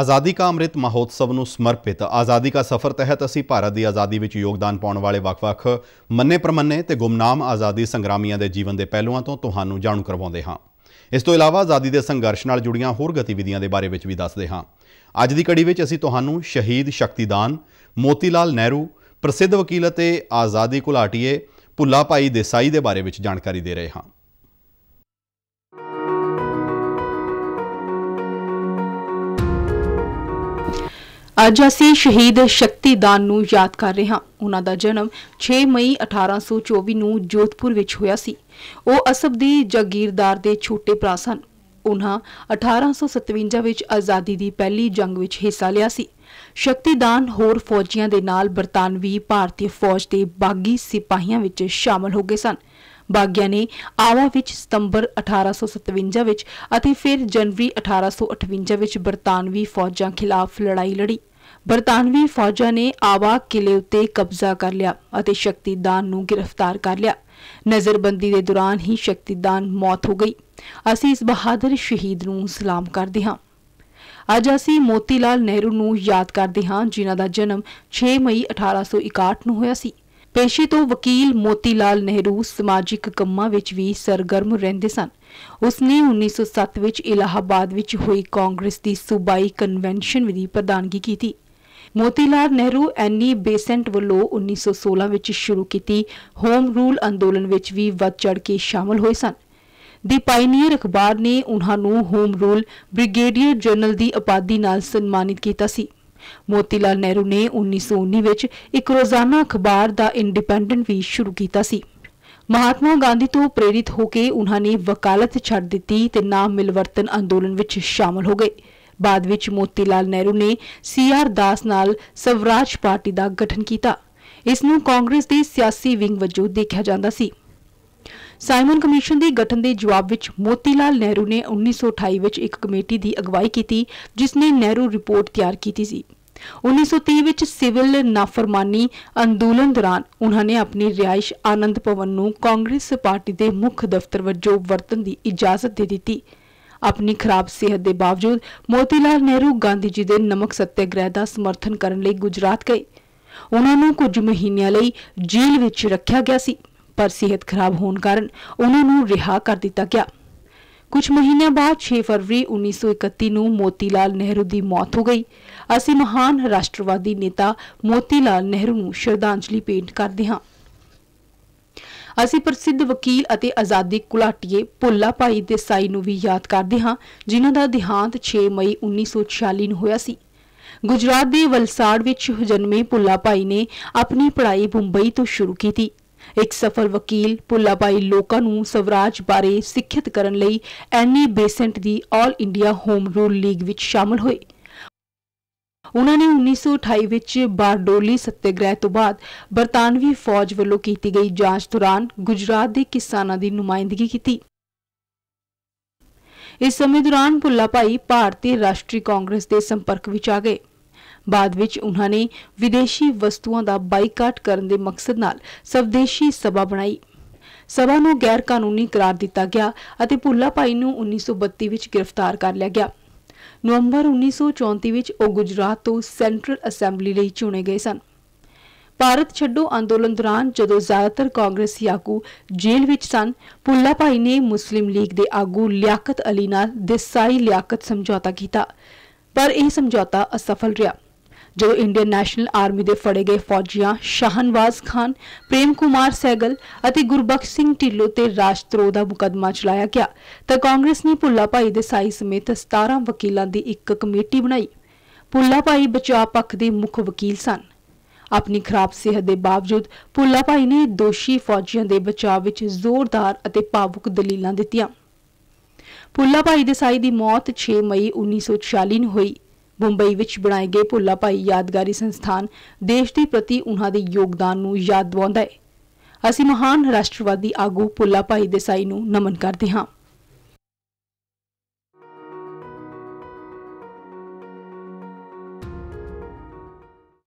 ਆਜ਼ਾਦੀ ਕਾ ਅੰਮ੍ਰਿਤ ਮਹੋਤਸਵ ਨੂੰ ਸਮਰਪਿਤ ਆਜ਼ਾਦੀ ਕਾ ਸਫ਼ਰ ਤਹਿਤ ਅਸੀਂ ਭਾਰਤ ਦੀ ਆਜ਼ਾਦੀ ਵਿੱਚ ਯੋਗਦਾਨ ਪਾਉਣ ਵਾਲੇ ਵੱਖ-ਵੱਖ ਮੰਨੇ ਪ੍ਰਮੰਨੇ ਤੇ ਗੁਮਨਾਮ ਆਜ਼ਾਦੀ ਸੰਗਰਾਮੀਆਂ ਦੇ ਜੀਵਨ ਦੇ ਪਹਿਲੂਆਂ ਤੋਂ ਤੁਹਾਨੂੰ ਜਾਣੂ ਕਰਵਾਉਂਦੇ ਹਾਂ ਇਸ ਤੋਂ ਇਲਾਵਾ ਆਜ਼ਾਦੀ ਦੇ ਸੰਘਰਸ਼ ਨਾਲ ਜੁੜੀਆਂ ਹੋਰ ਗਤੀਵਿਧੀਆਂ ਦੇ ਬਾਰੇ ਵਿੱਚ ਵੀ ਦੱਸਦੇ ਹਾਂ ਅੱਜ ਦੀ ਕੜੀ ਵਿੱਚ ਅਸੀਂ ਤੁਹਾਨੂੰ ਸ਼ਹੀਦ ਸ਼ਕਤੀਦਾਨ ਮੋਤੀਲਾਲ ਨਹਿਰੂ ਪ੍ਰਸਿੱਧ ਵਕੀਲ ਅਤੇ ਆਜ਼ਾਦੀ ਘੁਲਾਟੀਏ ਭੁੱਲਾ ਭਾਈ ਦੇਸਾਈ ਦੇ ਬਾਰੇ ਵਿੱਚ ਜਾਣਕਾਰੀ ਦੇ ਰਹੇ ਹਾਂ ਅੱਜ ਅਸੀਂ ਸ਼ਹੀਦ ਸ਼ਕਤੀਦਾਨ ਨੂੰ ਯਾਦ ਕਰ ਰਹੇ ਹਾਂ ਉਹਨਾਂ ਦਾ ਜਨਮ 6 ਮਈ 1824 ਨੂੰ ਜੋਧਪੁਰ ਵਿੱਚ ਹੋਇਆ ਸੀ ਉਹ ਅਸਬ ਦੀ ਜਾਗੀਰਦਾਰ ਦੇ ਛੋਟੇ ਭਰਾ ਸਨ ਉਹਨਾਂ 1857 ਵਿੱਚ ਆਜ਼ਾਦੀ ਦੀ ਪਹਿਲੀ ਜੰਗ ਵਿੱਚ ਹਿੱਸਾ ਲਿਆ ਸੀ ਸ਼ਕਤੀਦਾਨ ਹੋਰ ਫੌਜੀਆਂ ਦੇ ਨਾਲ ਬਰਤਾਨਵੀ ਭਾਰਤੀ ਫੌਜ ਦੇ ਬਾਗੀ ਸਿਪਾਹੀਆਂ ਵਿੱਚ ਸ਼ਾਮਲ ਹੋ ਗਏ ਸਨ ਬਾਗਿਆ ਨੇ ਆਵਾ ਵਿੱਚ ਸਤੰਬਰ 1857 ਵਿੱਚ ਅਤੇ ਫਿਰ ਜਨਵਰੀ 1858 ਵਿੱਚ ਬਰਤਾਨਵੀ ਫੌਜਾਂ ਖਿਲਾਫ ਲੜਾਈ ਲੜੀ ਬਰਤਾਨਵੀ ਫੌਜਾਂ ਨੇ ਆਵਾ ਕਿਲੇ ਉੱਤੇ ਕਬਜ਼ਾ ਕਰ ਲਿਆ ਅਤੇ ਸ਼ਕਤੀਦਾਨ ਨੂੰ ਗ੍ਰਿਫਤਾਰ ਕਰ ਲਿਆ ਨਜ਼ਰਬੰਦੀ ਦੇ ਦੌਰਾਨ ਹੀ ਸ਼ਕਤੀਦਾਨ ਮੌਤ ਹੋ ਗਈ ਅਸੀਂ ਇਸ ਬਹਾਦਰ ਸ਼ਹੀਦ ਨੂੰ ਸਲਾਮ ਕਰਦੇ ਹਾਂ ਅੱਜ ਅਸੀਂ ਮੋਤੀ ਲਾਲ ਨਹਿਰੂ ਨੂੰ ਯਾਦ ਕਰਦੇ ਹਾਂ ਜਿਨ੍ਹਾਂ ਦਾ ਜਨਮ 6 ਮਈ 1861 ਨੂੰ ਹੋਇਆ ਸੀ ਪੇਸ਼ੇ ਤੋਂ ਵਕੀਲ ਮੋਤੀ ਲਾਲ ਨਹਿਰੂ ਸਮਾਜਿਕ ਕੰਮਾਂ ਵਿੱਚ ਵੀ ਸਰਗਰਮ ਰਹਿੰਦੇ ਸਨ ਉਸਨੇ 1907 ਵਿੱਚ ਇਲਾਹਾਬਾਦ ਵਿੱਚ ਹੋਈ ਕਾਂਗਰਸ ਦੀ ਸੂਬਾਈ ਕਨਵੈਨਸ਼ਨ ਦੀ ਪ੍ਰਧਾਨਗੀ ਕੀਤੀ ਮੋਤੀ ਲਾਲ ਨਹਿਰੂ ਐਨੀ ਬੇਸੈਂਟ ਵੱਲੋਂ 1916 ਵਿੱਚ ਸ਼ੁਰੂ ਕੀਤੀ ਹੋਮ ਰੂਲ ਅੰਦੋਲਨ ਵਿੱਚ ਵੀ ਵੱਧ ਚੜ ਕੇ ਸ਼ਾਮਲ ਹੋਏ ਸਨ ਦੀ ਪਾਇਨੀਅਰ ਅਖਬਾਰ ਨੇ ਉਹਨਾਂ ਨੂੰ ਹੋਮ ਰੂਲ ਬ੍ਰਿਗੇਡੀਅਰ ਜਨਰਲ ਦੀ ਉਪਾਧੀ ਨਾਲ ਸਨਮਾਨਿਤ ਕੀਤਾ ਸੀ ਮੋਤੀਲਾਲ ਨਹਿਰੂ ਨੇ 1919 ਵਿੱਚ ਇੱਕ ਰੋਜ਼ਾਨਾ ਅਖਬਾਰ ਦਾ ਇੰਡੀਪੈਂਡੈਂਟ ਵੀ ਸ਼ੁਰੂ ਕੀਤਾ ਸੀ ਮਹਾਤਮਾ ਗਾਂਧੀ ਤੋਂ ਪ੍ਰੇਰਿਤ ਹੋ ਕੇ ਉਹਨਾਂ ਨੇ ਵਕਾਲਤ ਛੱਡ ਦਿੱਤੀ ਤੇ ਨਾਮ ਮਿਲਵਰਤਨ ਅੰਦੋਲਨ ਵਿੱਚ ਸ਼ਾਮਲ ਹੋ ਗਏ ਬਾਅਦ ਵਿੱਚ ਮੋਤੀਲਾਲ ਨਹਿਰੂ ਨੇ ਸੀ ਆਰ ਦਾਸ ਨਾਲ ਸਵਰਾਜ ਪਾਰਟੀ ਦਾ ਗਠਨ ਕੀਤਾ ਇਸ ਨੂੰ ਕਾਂਗਰਸ ਦੇ ਸਿਆਸੀ ਵਿੰਗ ਵਜੋਂ ਦੇਖਿਆ ਜਾਂਦਾ ਸੀ ਸਾਈਮਨ ਕਮਿਸ਼ਨ ਦੇ ਗਠਨ ਦੇ ਜਵਾਬ ਵਿੱਚ ਮੋਤੀਲਾਲ ਨਹਿਰੂ ਨੇ 1928 ਵਿੱਚ ਇੱਕ ਕਮੇਟੀ ਦੀ ਅਗਵਾਈ ਕੀਤੀ ਜਿਸ ਨੇ ਨਹਿਰੂ ਰਿਪੋਰਟ ਤਿਆਰ ਕੀਤੀ ਸੀ 1930 ਵਿੱਚ ਸਿਵਲ ਨਾਫਰਮਾਨੀ ਅੰਦੋਲਨ ਦੌਰਾਨ ਉਹਨਾਂ ਨੇ ਆਪਣੀ ਰਿਹਾਇਸ਼ ਆਨੰਦ ਭਵਨ ਨੂੰ ਕਾਂਗਰਸ ਪਾਰਟੀ ਦੇ ਮੁੱਖ ਦਫ਼ਤਰ ਵਜੋਂ ਵਰਤਣ ਦੀ ਇਜਾਜ਼ਤ ਦੇ ਦਿੱਤੀ ਆਪਣੀ ਖਰਾਬ ਸਿਹਤ ਦੇ ਬਾਵਜੂਦ ਮੋਤੀਲਾਲ ਨਹਿਰੂ ਗਾਂਧੀ ਜੀ ਦੇ ਨਮਕ ਸੱਤਿਆਗ੍ਰਹਿ ਦਾ ਸਮਰਥਨ ਕਰਨ ਲਈ ਗੁਜਰਾਤ ਗਏ ਉਹਨਾਂ ਨੂੰ ਕੁਝ ਮਹੀਨਿਆਂ ਲਈ ਜੇਲ੍ਹ ਵਿੱਚ ਰੱਖਿਆ ਗਿਆ ਸੀ ਪਰ ਸਿਹਤ ਖਰਾਬ ਹੋਣ ਕਾਰਨ ਉਹਨਾਂ ਨੂੰ ਰਿਹਾ ਕਰ ਦਿੱਤਾ ਗਿਆ ਕੁਝ ਮਹੀਨਿਆਂ ਬਾਅਦ 6 ਫਰਵਰੀ 1931 ਨੂੰ ਮੋਤੀਲਾਲ ਨਹਿਰੂ ਦੀ ਮੌਤ ਹੋ ਗਈ ਅਸੀਂ ਮਹਾਨ ਰਾਸ਼ਟਰਵਾਦੀ ਨੇਤਾ ਮੋਤੀਲਾਲ ਨਹਿਰੂ ਨੂੰ ਸ਼ਰਧਾਂਜਲੀ ਪੇਂਟ ਕਰਦੇ ਹਾਂ ਅਸੀਂ ਪ੍ਰਸਿੱਧ ਵਕੀਲ ਅਤੇ ਆਜ਼ਾਦੀ ਕੁਲਾਟੀਏ ਪੁੱਲਾ ਭਾਈ ਦੇਸਾਈ ਨੂੰ ਵੀ ਯਾਦ ਕਰਦੇ ਹਾਂ ਜਿਨ੍ਹਾਂ ਦਾ ਦਿਹਾਂਤ 6 ਮਈ 1946 ਨੂੰ ਹੋਇਆ ਸੀ ਗੁਜਰਾਤ ਦੇ ਵਲਸਾੜ ਵਿੱਚ ਜਨਮੇ ਪੁੱਲਾ ਭਾਈ ਨੇ ਆਪਣੀ ਪੜ੍ਹਾਈ ਮੁੰਬਈ ਤੋਂ ਸ਼ੁਰੂ ਕੀਤੀ ਇੱਕ ਸਫਲ ਵਕੀਲ ਪੁੱਲਾਬਾਈ ਲੋਕਾਂ ਨੂੰ ਸਵਰਾਜ ਬਾਰੇ ਸਿੱਖਿਅਤ ਕਰਨ ਲਈ ਐਨੀ ਬੇਸੈਂਟ ਦੀ 올 ਇੰਡੀਆ ਹੋਮ ਰੂਲ ਲੀਗ ਵਿੱਚ ਸ਼ਾਮਲ ਹੋਏ ਉਹਨਾਂ ਨੇ 1928 ਵਿੱਚ ਬਾਰਡੋਲੀ ਸੱਤਿਆਗ੍ਰਹਿ ਤੋਂ ਬਾਅਦ ਬਰਤਾਨਵੀ ਫੌਜ ਵੱਲੋਂ ਕੀਤੀ ਗਈ ਜਾਂਚ ਦੌਰਾਨ ਗੁਜਰਾਤ ਦੇ ਕਿਸਾਨਾਂ ਦੀ ਨੁਮਾਇੰਦਗੀ ਕੀਤੀ ਇਸ ਸਮੇਂ ਦੌਰਾਨ ਭੁੱਲਾ ਭਾਈ ਭਾਰਤੀ ਰਾਸ਼ਟਰੀ ਕਾਂਗਰਸ ਦੇ ਸੰਪਰਕ ਵਿੱਚ ਆ ਗਏ ਬਾਅਦ ਵਿੱਚ ਉਹਨਾਂ ਨੇ ਵਿਦੇਸ਼ੀ ਵਸਤੂਆਂ ਦਾ ਬਾਈਕਾਟ ਕਰਨ ਦੇ ਮਕਸਦ ਨਾਲ ਸਵਦੇਸ਼ੀ ਸਭਾ ਬਣਾਈ ਸਭਾ ਨੂੰ ਗੈਰ ਕਾਨੂੰਨੀ ਕਰਾਰ ਦਿੱਤਾ ਗਿਆ ਅਤੇ ਭੁੱਲਾ ਭਾਈ ਨੂੰ 1932 ਵਿੱਚ ਗ੍ਰਿਫਤਾਰ ਕਰ ਲਿਆ ਗਿਆ ਨਵੰਬਰ 1934 ਵਿੱਚ ਉਹ ਗੁਜਰਾਤ ਤੋਂ ਸੈਂਟਰਲ ਅਸੈਂਬਲੀ ਲਈ ਚੁਣੇ ਗਏ ਸਨ ਭਾਰਤ ਛੱਡੋ ਅੰਦੋਲਨ ਦੌਰਾਨ ਜਦੋਂ ਜ਼ਿਆਦਾਤਰ ਕਾਂਗਰਸੀ ਆਗੂ ਜੇਲ੍ਹ ਵਿੱਚ ਸਨ ਪੁੱਲਾ ਭਾਈ ਨੇ ਮੁਸਲਿਮ ਲੀਗ ਦੇ ਆਗੂ ਲਿਆਕਤ ਅਲੀ ਨਾਲ ਦੇਸਾਈ ਲਿਆਕਤ ਸਮਝੌਤਾ ਕੀਤਾ ਪਰ ਇਹ ਸਮਝੌਤਾ ਅਸਫਲ ਰਿਹਾ ਜਦੋਂ ਇੰਡੀਅਨ ਨੈਸ਼ਨਲ ਆਰਮੀ ਦੇ ਫੜੇ ਗਏ ਫੌਜੀਆਂ ਸ਼ਾਹਨਵਾਜ਼ ਖਾਨ ਪ੍ਰੇਮ ਕੁਮਾਰ ਸੈਗਲ ਅਤੇ ਗੁਰਬਖਸ਼ ਸਿੰਘ ਢਿੱਲੋਂ ਤੇ ਰਾਸ਼ਟਰੋ ਦਾ ਮੁਕਦਮਾ ਚਲਾਇਆ ਗਿਆ ਤਾਂ ਕਾਂਗਰਸ ਨੇ ਪੁੱਲਾ ਭਾਈ ਦੇ ਸਾਈ ਸਮੇਤ 17 ਵਕੀਲਾਂ ਦੀ ਇੱਕ ਕਮੇਟੀ ਬਣਾਈ ਪੁੱਲਾ ਭਾਈ ਬਚਾਅ ਪੱਖ ਦੇ ਮੁੱਖ ਵਕੀਲ ਸਨ ਆਪਣੀ ਖਰਾਬ ਸਿਹਤ ਦੇ ਬਾਵਜੂਦ ਪੁੱਲਾ ਭਾਈ ਨੇ ਦੋਸ਼ੀ ਫੌਜੀਆਂ ਦੇ ਬਚਾਅ ਵਿੱਚ ਜ਼ੋਰਦਾਰ ਅਤੇ ਭਾਵੁਕ ਦਲੀਲਾਂ ਦਿੱਤੀਆਂ ਪੁੱਲਾ ਭਾਈ ਦੇਸਾਈ ਦੀ ਮੌਤ 6 ਮਈ 1946 ਨੂੰ ਹੋਈ ਮੁੰਬਈ ਵਿੱਚ ਬਣਾਏ ਗਏ ਭੁੱਲਾ ਭਾਈ ਯਾਦਗਾਰੀ ਸੰਸਥਾਨ ਦੇਸ਼ ਦੇ ਪ੍ਰਤੀ ਉਹਨਾਂ ਦੇ ਯੋਗਦਾਨ ਨੂੰ ਯਾਦ ਦਿਵਾਉਂਦਾ ਹੈ ਅਸੀਂ ਮਹਾਨ ਰਾਸ਼ਟਰਵਾਦੀ ਆਗੂ ਭੁੱਲਾ ਭਾਈ ਦੇਸਾਈ ਨੂੰ ਨਮਨ ਕਰਦੇ ਹਾਂ